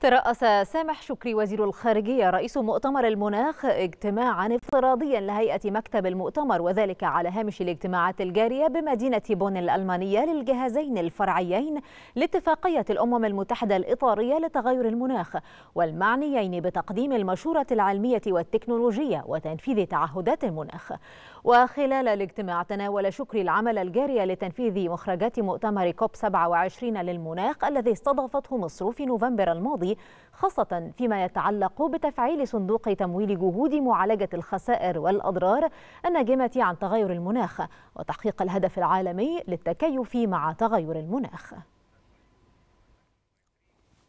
ترأس سامح شكري وزير الخارجية رئيس مؤتمر المناخ اجتماعا افتراضيا لهيئة مكتب المؤتمر وذلك على هامش الاجتماعات الجارية بمدينة بون الألمانية للجهازين الفرعيين لاتفاقية الأمم المتحدة الإطارية لتغير المناخ والمعنيين بتقديم المشورة العلمية والتكنولوجية وتنفيذ تعهدات المناخ وخلال الاجتماع تناول شكري العمل الجاري لتنفيذ مخرجات مؤتمر كوب 27 للمناخ الذي استضافته مصر في نوفمبر الماضي خاصة فيما يتعلق بتفعيل صندوق تمويل جهود معالجة الخسائر والأضرار الناجمة عن تغير المناخ وتحقيق الهدف العالمي للتكيف مع تغير المناخ